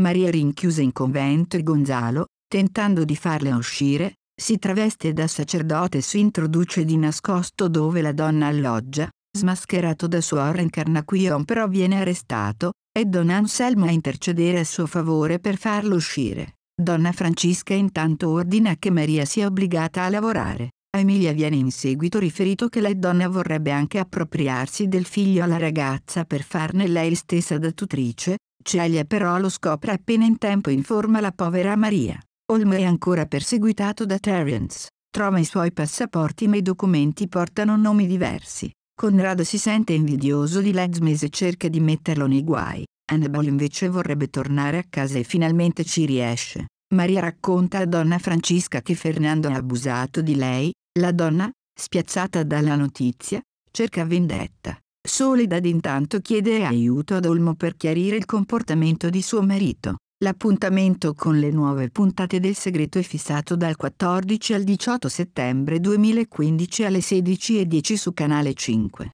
Maria rinchiusa in convento e Gonzalo, tentando di farla uscire, si traveste da sacerdote e si introduce di nascosto dove la donna alloggia, smascherato da suora Encarnaquion però viene arrestato, e don Anselmo a intercedere a suo favore per farlo uscire. Donna Francesca intanto ordina che Maria sia obbligata a lavorare. A Emilia viene in seguito riferito che la donna vorrebbe anche appropriarsi del figlio alla ragazza per farne lei stessa da tutrice, Celia però lo scopre appena in tempo e informa la povera Maria. Olm è ancora perseguitato da Terence. Trova i suoi passaporti ma i documenti portano nomi diversi. Conrado si sente invidioso di Ledsmes e cerca di metterlo nei guai. Annabelle invece vorrebbe tornare a casa e finalmente ci riesce. Maria racconta a donna Francisca che Fernando ha abusato di lei. La donna, spiazzata dalla notizia, cerca vendetta. Soledad d'intanto chiede aiuto ad Olmo per chiarire il comportamento di suo marito. L'appuntamento con le nuove puntate del segreto è fissato dal 14 al 18 settembre 2015 alle 16.10 su canale 5.